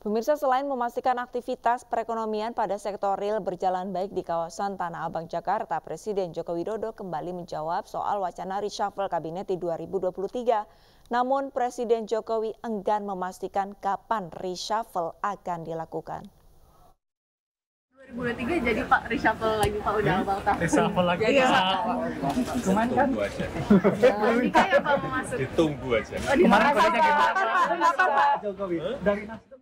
Pemirsa selain memastikan aktivitas perekonomian pada sektor real berjalan baik di kawasan Tanah Abang, Jakarta, Presiden Joko Widodo kembali menjawab soal wacana reshuffle kabinet di 2023. Namun Presiden Jokowi enggan memastikan kapan reshuffle akan dilakukan. 2023 jadi Pak reshuffle lagi Pak udah hmm? abang tahu. Reshuffle lagi. ya. Cuman kan Tunggu aja Pak eh, mau masuk. Ditunggu aja. Oh, Kemarin Pak, kapan Pak? Kapan Pak? Jokowi dari Nasdem.